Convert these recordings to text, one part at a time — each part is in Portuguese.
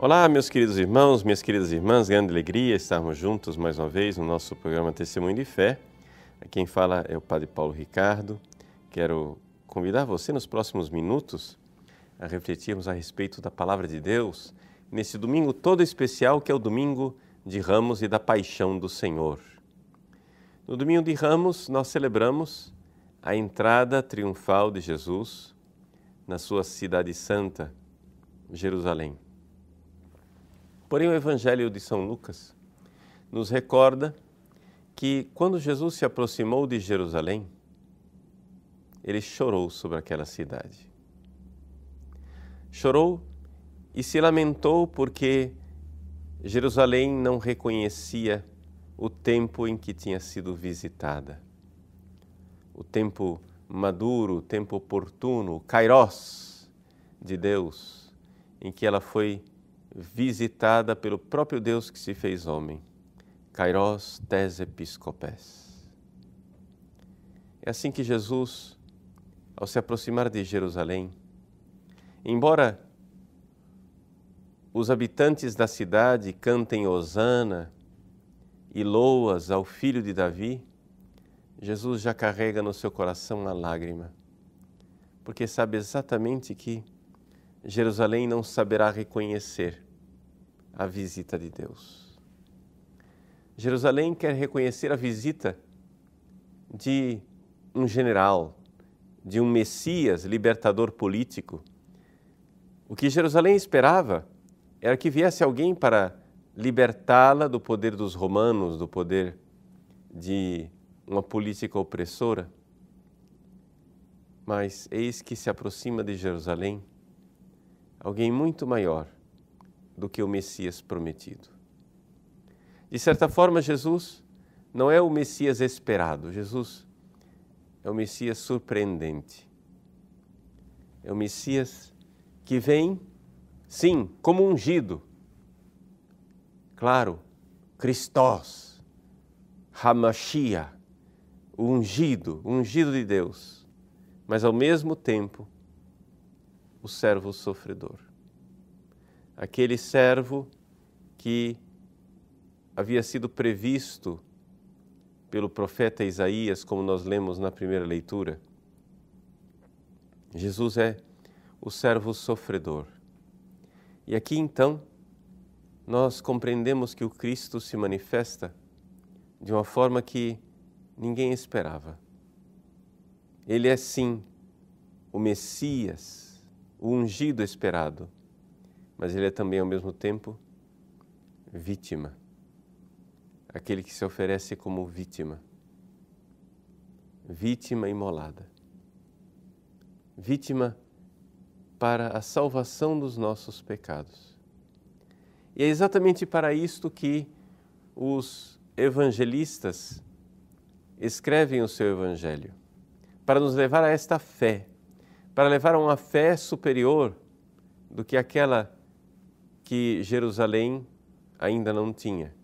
Olá, meus queridos irmãos, minhas queridas irmãs, grande alegria estarmos juntos mais uma vez no nosso programa Testemunho de Fé. Quem fala é o Padre Paulo Ricardo. Quero convidar você nos próximos minutos a refletirmos a respeito da Palavra de Deus nesse domingo todo especial que é o Domingo de Ramos e da Paixão do Senhor. No Domingo de Ramos, nós celebramos a entrada triunfal de Jesus na sua Cidade Santa, Jerusalém. Porém, o Evangelho de São Lucas nos recorda que quando Jesus se aproximou de Jerusalém, ele chorou sobre aquela cidade. Chorou e se lamentou porque Jerusalém não reconhecia o tempo em que tinha sido visitada. O tempo maduro, o tempo oportuno, o kairos de Deus, em que ela foi visitada visitada pelo próprio Deus que se fez homem. Kairos tes episcopes. É assim que Jesus, ao se aproximar de Jerusalém, embora os habitantes da cidade cantem hosana e loas ao filho de Davi, Jesus já carrega no seu coração uma lágrima, porque sabe exatamente que Jerusalém não saberá reconhecer a visita de Deus. Jerusalém quer reconhecer a visita de um general, de um Messias libertador político. O que Jerusalém esperava era que viesse alguém para libertá-la do poder dos romanos, do poder de uma política opressora. Mas eis que se aproxima de Jerusalém alguém muito maior do que o Messias prometido. De certa forma, Jesus não é o Messias esperado, Jesus é o Messias surpreendente. É o Messias que vem, sim, como ungido. Claro, Cristós, Hamashia, o ungido, o ungido de Deus, mas ao mesmo tempo o servo sofredor. Aquele servo que havia sido previsto pelo profeta Isaías, como nós lemos na primeira leitura. Jesus é o servo sofredor. E aqui então, nós compreendemos que o Cristo se manifesta de uma forma que ninguém esperava. Ele é sim o Messias o ungido esperado, mas ele é também, ao mesmo tempo, vítima. Aquele que se oferece como vítima. Vítima imolada. Vítima para a salvação dos nossos pecados. E é exatamente para isto que os evangelistas escrevem o seu evangelho para nos levar a esta fé para levar a uma fé superior do que aquela que Jerusalém ainda não tinha.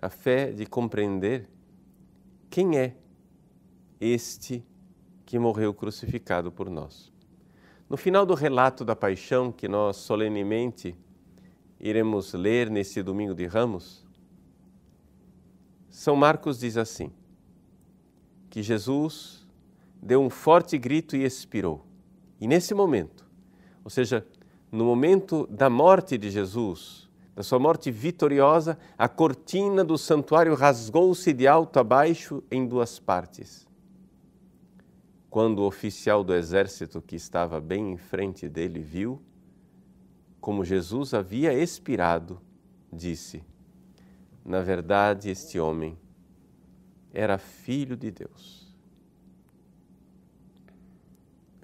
A fé de compreender quem é este que morreu crucificado por nós. No final do relato da paixão que nós solenemente iremos ler nesse domingo de Ramos, São Marcos diz assim: que Jesus deu um forte grito e expirou. E nesse momento, ou seja, no momento da morte de Jesus, da sua morte vitoriosa, a cortina do santuário rasgou-se de alto a baixo em duas partes. Quando o oficial do exército que estava bem em frente dele viu como Jesus havia expirado, disse: Na verdade, este homem era filho de Deus.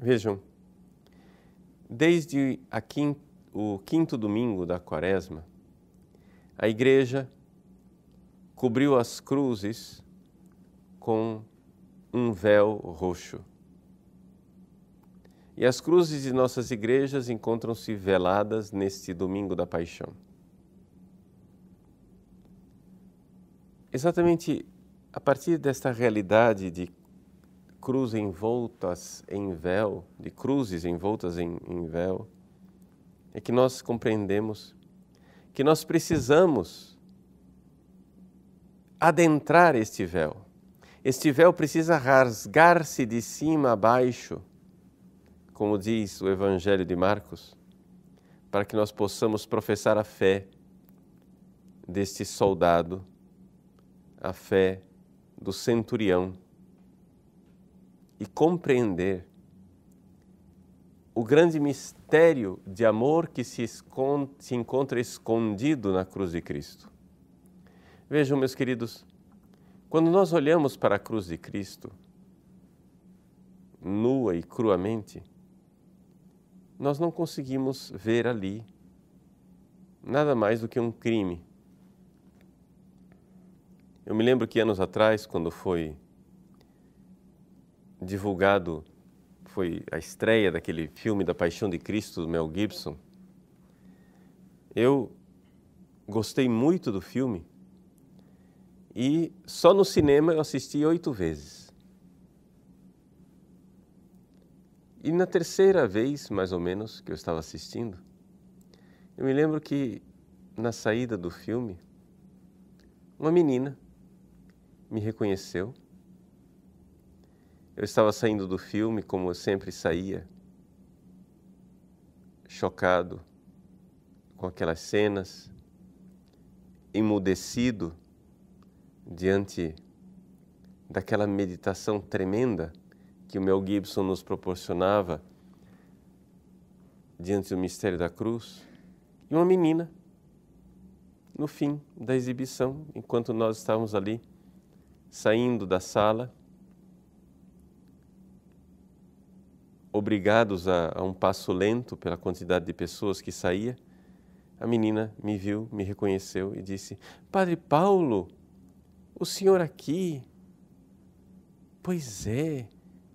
Vejam, desde quinto, o quinto domingo da quaresma, a igreja cobriu as cruzes com um véu roxo. E as cruzes de nossas igrejas encontram-se veladas neste domingo da paixão. Exatamente a partir desta realidade de cruz envoltas em véu, de cruzes envoltas em, em véu, é que nós compreendemos que nós precisamos adentrar este véu. Este véu precisa rasgar-se de cima a baixo, como diz o Evangelho de Marcos, para que nós possamos professar a fé deste soldado, a fé do centurião e compreender o grande mistério de amor que se, esconde, se encontra escondido na cruz de Cristo. Vejam, meus queridos, quando nós olhamos para a cruz de Cristo, nua e cruamente, nós não conseguimos ver ali nada mais do que um crime. Eu me lembro que anos atrás, quando foi divulgado, foi a estreia daquele filme da Paixão de Cristo, do Mel Gibson, eu gostei muito do filme e só no cinema eu assisti oito vezes. E na terceira vez, mais ou menos, que eu estava assistindo, eu me lembro que na saída do filme, uma menina me reconheceu eu estava saindo do filme, como eu sempre saía, chocado com aquelas cenas, emudecido diante daquela meditação tremenda que o Mel Gibson nos proporcionava diante do mistério da cruz, e uma menina, no fim da exibição, enquanto nós estávamos ali, saindo da sala, obrigados a, a um passo lento pela quantidade de pessoas que saía, a menina me viu, me reconheceu e disse: Padre Paulo, o senhor aqui? Pois é,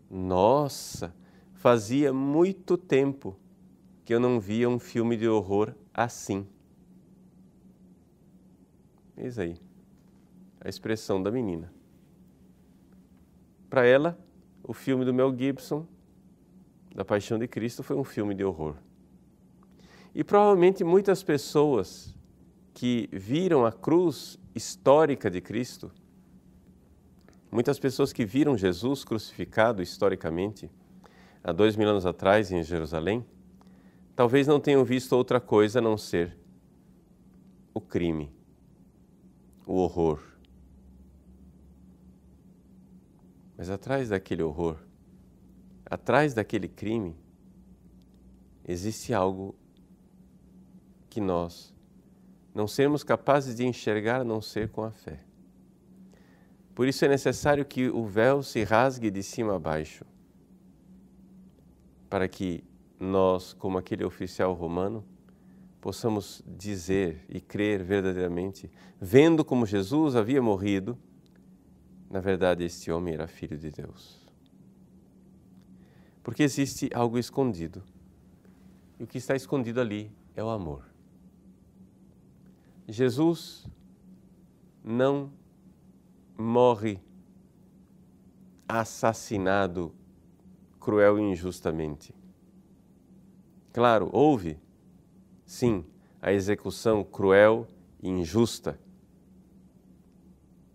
nossa, fazia muito tempo que eu não via um filme de horror assim. Eis aí, a expressão da menina. Para ela, o filme do Mel Gibson da Paixão de Cristo foi um filme de horror. E provavelmente muitas pessoas que viram a cruz histórica de Cristo, muitas pessoas que viram Jesus crucificado historicamente, há dois mil anos atrás em Jerusalém, talvez não tenham visto outra coisa a não ser o crime, o horror. Mas atrás daquele horror atrás daquele crime existe algo que nós não sermos capazes de enxergar a não ser com a fé. Por isso é necessário que o véu se rasgue de cima a baixo, para que nós, como aquele oficial romano, possamos dizer e crer verdadeiramente, vendo como Jesus havia morrido, na verdade, este homem era filho de Deus. Porque existe algo escondido. E o que está escondido ali é o amor. Jesus não morre assassinado cruel e injustamente. Claro, houve, sim, a execução cruel e injusta,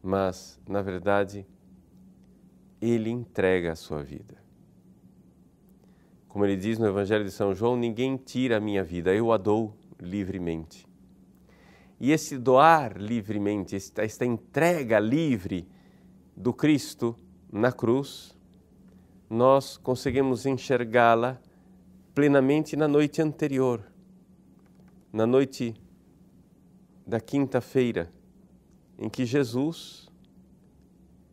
mas, na verdade, ele entrega a sua vida. Como ele diz no Evangelho de São João, ninguém tira a minha vida, eu a dou livremente. E esse doar livremente, esta, esta entrega livre do Cristo na cruz, nós conseguimos enxergá-la plenamente na noite anterior, na noite da quinta-feira, em que Jesus,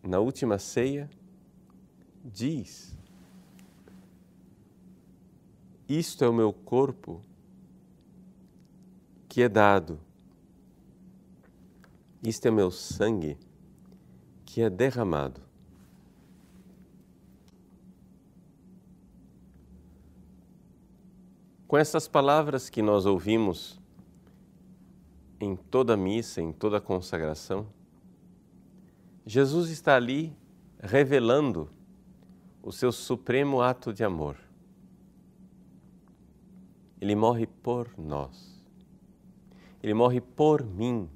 na última ceia, diz isto é o meu corpo que é dado. Isto é o meu sangue que é derramado. Com essas palavras que nós ouvimos em toda missa, em toda consagração, Jesus está ali revelando o seu supremo ato de amor. Ele morre por nós. Ele morre por mim.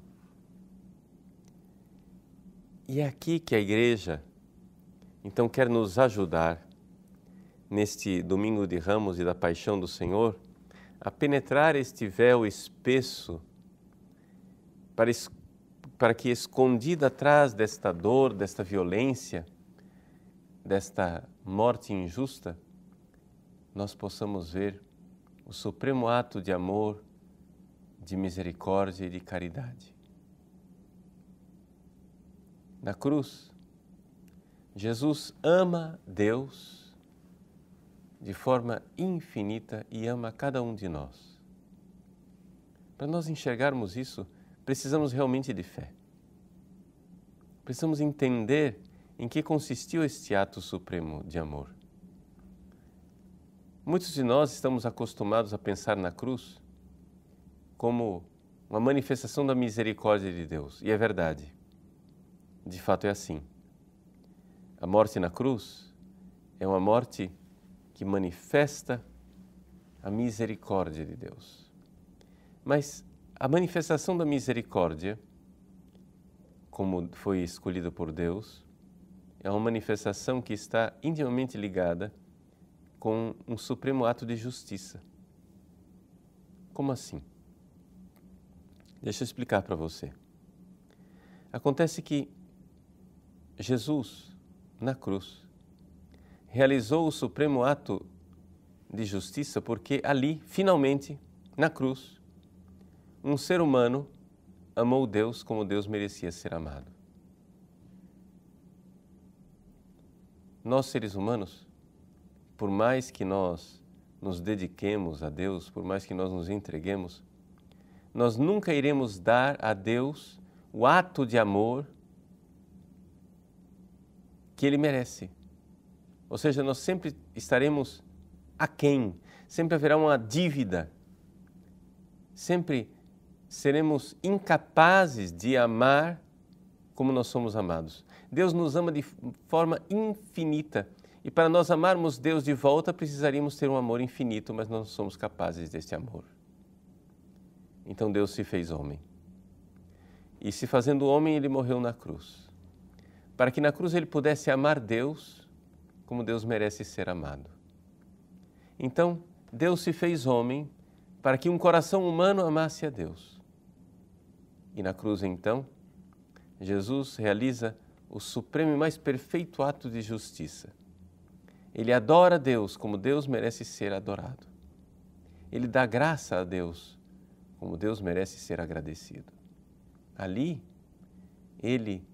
E é aqui que a igreja então quer nos ajudar neste domingo de Ramos e da Paixão do Senhor a penetrar este véu espesso para, es para que escondida atrás desta dor, desta violência, desta morte injusta, nós possamos ver o supremo ato de amor, de misericórdia e de caridade. Na cruz, Jesus ama Deus de forma infinita e ama cada um de nós. Para nós enxergarmos isso, precisamos realmente de fé. Precisamos entender em que consistiu este ato supremo de amor. Muitos de nós estamos acostumados a pensar na cruz como uma manifestação da misericórdia de Deus, e é verdade. De fato é assim. A morte na cruz é uma morte que manifesta a misericórdia de Deus. Mas a manifestação da misericórdia, como foi escolhida por Deus, é uma manifestação que está intimamente ligada com um supremo ato de justiça. Como assim? Deixa eu explicar para você. Acontece que Jesus, na cruz, realizou o supremo ato de justiça porque ali, finalmente, na cruz, um ser humano amou Deus como Deus merecia ser amado. Nós, seres humanos, por mais que nós nos dediquemos a Deus, por mais que nós nos entreguemos, nós nunca iremos dar a Deus o ato de amor que Ele merece. Ou seja, nós sempre estaremos aquém, sempre haverá uma dívida, sempre seremos incapazes de amar como nós somos amados. Deus nos ama de forma infinita e para nós amarmos Deus de volta, precisaríamos ter um amor infinito, mas não somos capazes deste amor. Então Deus se fez homem. E se fazendo homem, ele morreu na cruz. Para que na cruz ele pudesse amar Deus como Deus merece ser amado. Então, Deus se fez homem para que um coração humano amasse a Deus. E na cruz, então, Jesus realiza o supremo e mais perfeito ato de justiça ele adora Deus como Deus merece ser adorado. Ele dá graça a Deus como Deus merece ser agradecido. Ali, ele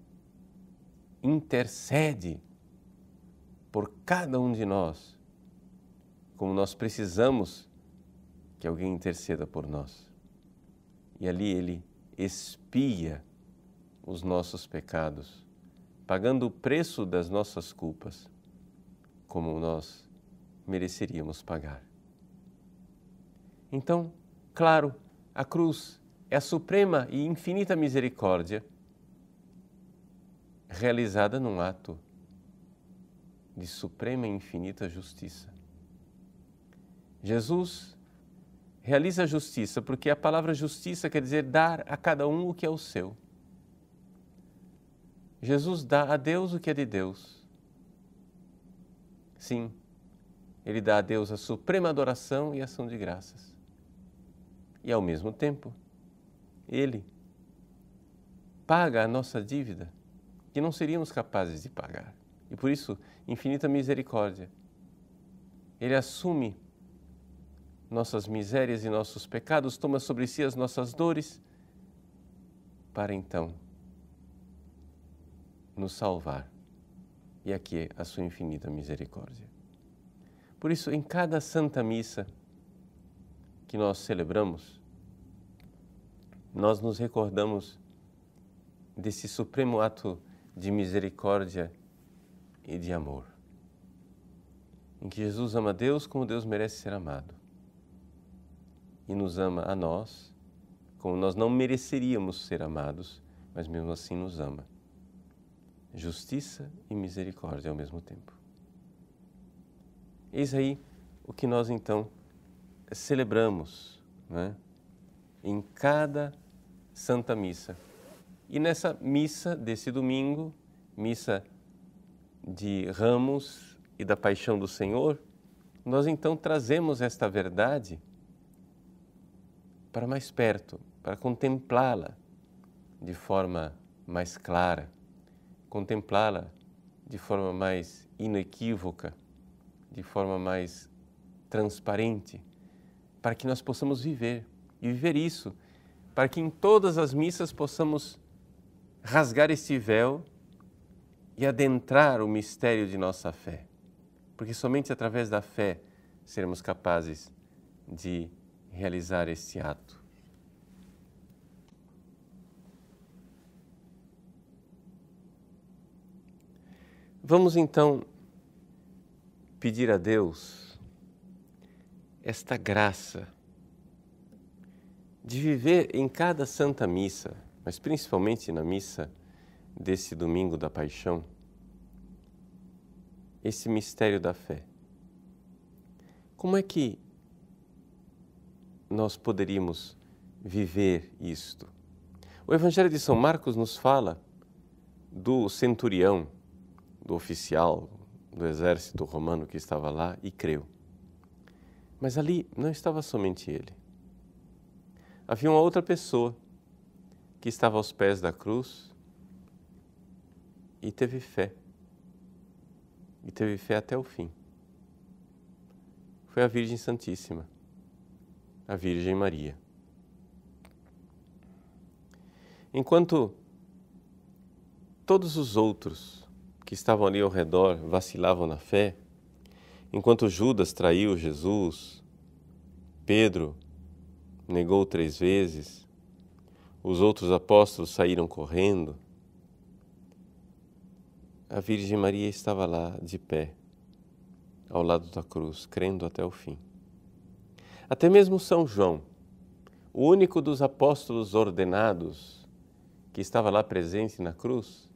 intercede por cada um de nós, como nós precisamos que alguém interceda por nós. E ali ele espia os nossos pecados, pagando o preço das nossas culpas como nós mereceríamos pagar. Então, claro, a cruz é a suprema e infinita misericórdia realizada num ato de suprema e infinita justiça. Jesus realiza a justiça, porque a palavra justiça quer dizer dar a cada um o que é o seu. Jesus dá a Deus o que é de Deus Sim, ele dá a Deus a suprema adoração e ação de graças. E ao mesmo tempo, ele paga a nossa dívida que não seríamos capazes de pagar. E por isso, infinita misericórdia. Ele assume nossas misérias e nossos pecados, toma sobre si as nossas dores, para então nos salvar e aqui é a sua infinita misericórdia. Por isso, em cada Santa Missa que nós celebramos, nós nos recordamos desse supremo ato de misericórdia e de amor, em que Jesus ama Deus como Deus merece ser amado e nos ama a nós como nós não mereceríamos ser amados, mas mesmo assim nos ama justiça e misericórdia ao mesmo tempo. Eis aí o que nós então celebramos né, em cada Santa Missa. E nessa missa desse domingo, missa de Ramos e da Paixão do Senhor, nós então trazemos esta verdade para mais perto, para contemplá-la de forma mais clara contemplá-la de forma mais inequívoca, de forma mais transparente, para que nós possamos viver e viver isso, para que em todas as missas possamos rasgar este véu e adentrar o mistério de nossa fé, porque somente através da fé seremos capazes de realizar este ato. Vamos então pedir a Deus esta graça de viver em cada Santa Missa, mas principalmente na missa desse domingo da Paixão, esse mistério da fé. Como é que nós poderíamos viver isto? O Evangelho de São Marcos nos fala do centurião do oficial do exército romano que estava lá e creu. Mas ali não estava somente ele. Havia uma outra pessoa que estava aos pés da cruz e teve fé. E teve fé até o fim. Foi a Virgem Santíssima, a Virgem Maria. Enquanto todos os outros que estavam ali ao redor vacilavam na fé, enquanto Judas traiu Jesus, Pedro negou três vezes, os outros apóstolos saíram correndo, a Virgem Maria estava lá de pé, ao lado da cruz, crendo até o fim. Até mesmo São João, o único dos apóstolos ordenados que estava lá presente na cruz,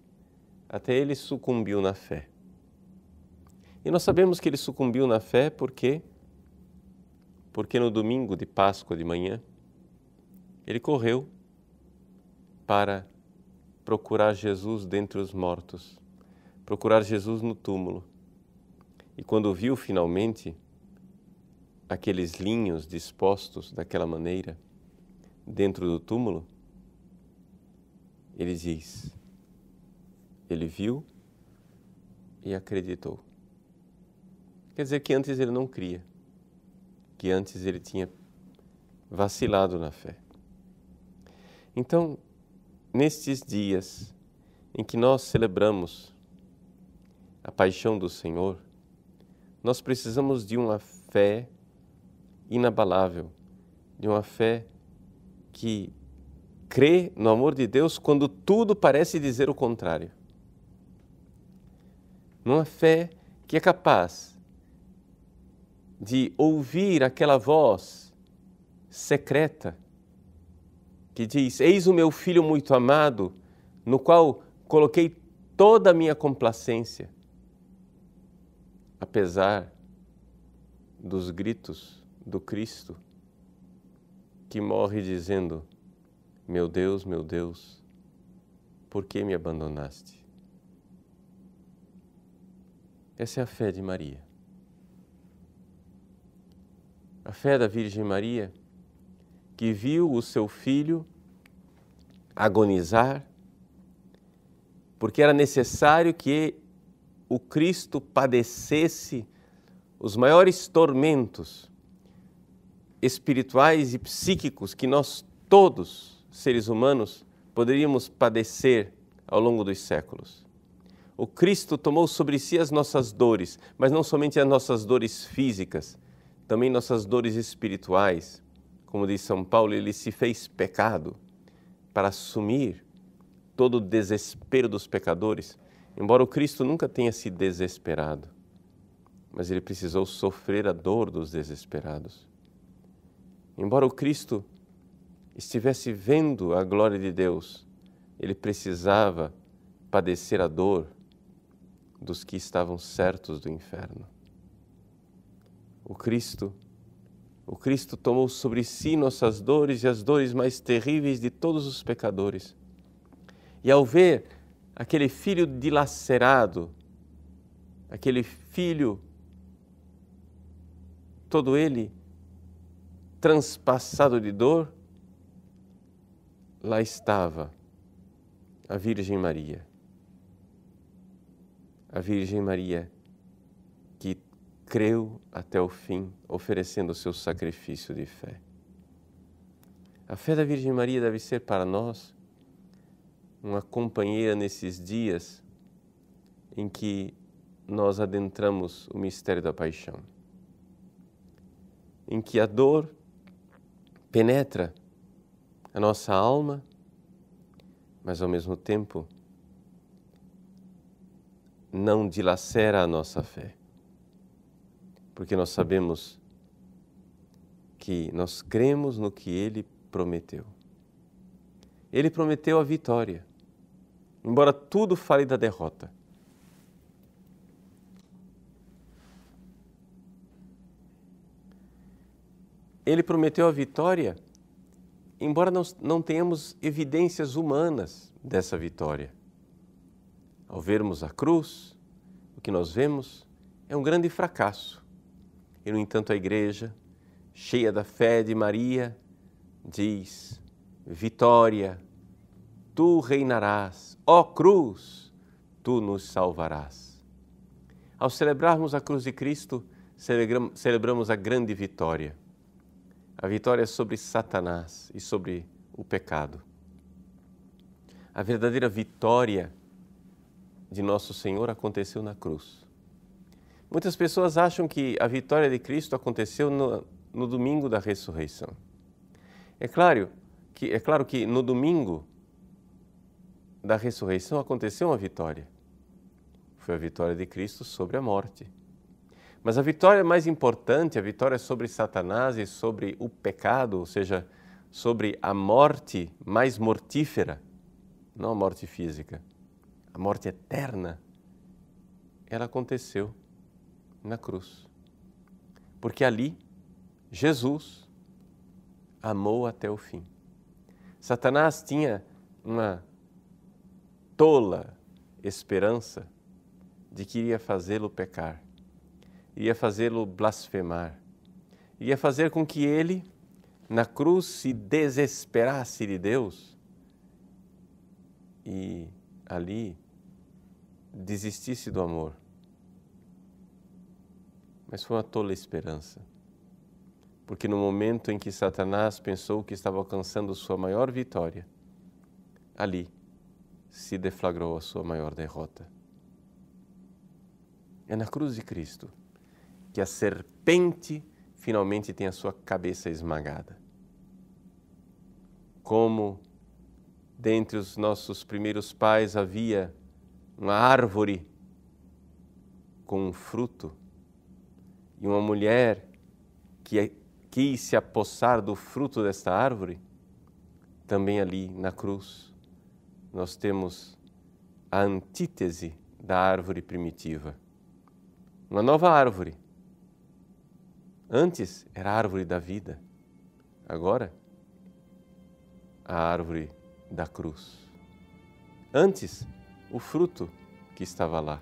até ele sucumbiu na fé. E nós sabemos que ele sucumbiu na fé porque porque no domingo de Páscoa de manhã ele correu para procurar Jesus dentre os mortos, procurar Jesus no túmulo. E quando viu finalmente aqueles linhos dispostos daquela maneira dentro do túmulo, ele diz: ele viu e acreditou. Quer dizer que antes ele não cria, que antes ele tinha vacilado na fé. Então, nestes dias em que nós celebramos a paixão do Senhor, nós precisamos de uma fé inabalável, de uma fé que crê no amor de Deus quando tudo parece dizer o contrário numa fé que é capaz de ouvir aquela voz secreta que diz: Eis o meu filho muito amado, no qual coloquei toda a minha complacência, apesar dos gritos do Cristo que morre dizendo: Meu Deus, meu Deus, por que me abandonaste? Essa é a fé de Maria. A fé da Virgem Maria, que viu o seu filho agonizar, porque era necessário que o Cristo padecesse os maiores tormentos espirituais e psíquicos que nós todos, seres humanos, poderíamos padecer ao longo dos séculos. O Cristo tomou sobre si as nossas dores, mas não somente as nossas dores físicas, também nossas dores espirituais. Como diz São Paulo, ele se fez pecado para assumir todo o desespero dos pecadores, embora o Cristo nunca tenha se desesperado, mas ele precisou sofrer a dor dos desesperados. Embora o Cristo estivesse vendo a glória de Deus, ele precisava padecer a dor dos que estavam certos do inferno. O Cristo, o Cristo tomou sobre si nossas dores e as dores mais terríveis de todos os pecadores. E ao ver aquele filho dilacerado, aquele filho todo ele transpassado de dor, lá estava a Virgem Maria a Virgem Maria, que creu até o fim, oferecendo o seu sacrifício de fé. A fé da Virgem Maria deve ser para nós uma companheira nesses dias em que nós adentramos o mistério da paixão, em que a dor penetra a nossa alma, mas ao mesmo tempo não dilacera a nossa fé. Porque nós sabemos que nós cremos no que ele prometeu. Ele prometeu a vitória, embora tudo fale da derrota. Ele prometeu a vitória, embora nós não tenhamos evidências humanas dessa vitória ao vermos a cruz, o que nós vemos é um grande fracasso. E, no entanto, a igreja, cheia da fé de Maria, diz: Vitória, tu reinarás, ó cruz, tu nos salvarás. Ao celebrarmos a cruz de Cristo, celebramos a grande vitória a vitória sobre Satanás e sobre o pecado. A verdadeira vitória de Nosso Senhor aconteceu na cruz. Muitas pessoas acham que a vitória de Cristo aconteceu no, no domingo da ressurreição. É claro que é claro que no domingo da ressurreição aconteceu uma vitória. Foi a vitória de Cristo sobre a morte. Mas a vitória mais importante, a vitória sobre Satanás e sobre o pecado, ou seja, sobre a morte mais mortífera, não a morte física, a morte eterna, ela aconteceu na cruz. Porque ali, Jesus amou até o fim. Satanás tinha uma tola esperança de que iria fazê-lo pecar, iria fazê-lo blasfemar, iria fazer com que ele, na cruz, se desesperasse de Deus e ali desistisse do amor. Mas foi uma tola esperança. Porque no momento em que Satanás pensou que estava alcançando sua maior vitória, ali se deflagrou a sua maior derrota. É na cruz de Cristo que a serpente finalmente tem a sua cabeça esmagada. Como dentre os nossos primeiros pais havia uma árvore com um fruto e uma mulher que é, quis se apossar do fruto desta árvore, também ali na cruz nós temos a antítese da árvore primitiva. Uma nova árvore. Antes era a árvore da vida, agora a árvore da cruz. Antes o fruto que estava lá.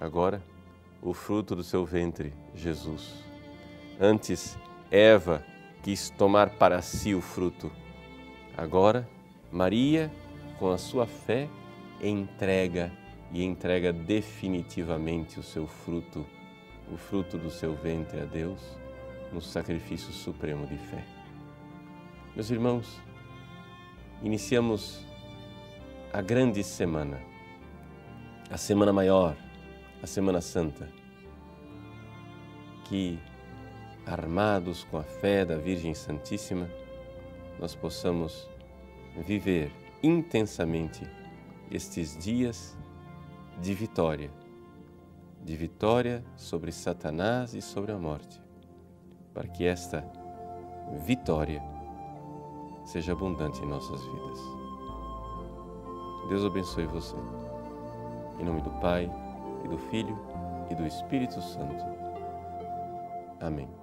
Agora, o fruto do seu ventre, Jesus. Antes, Eva quis tomar para si o fruto. Agora, Maria, com a sua fé, entrega e entrega definitivamente o seu fruto, o fruto do seu ventre a Deus, no sacrifício supremo de fé. Meus irmãos, iniciamos a grande semana a Semana Maior, a Semana Santa, que, armados com a fé da Virgem Santíssima, nós possamos viver intensamente estes dias de vitória, de vitória sobre Satanás e sobre a morte, para que esta vitória seja abundante em nossas vidas. Deus abençoe você. Em nome do Pai, e do Filho, e do Espírito Santo. Amém.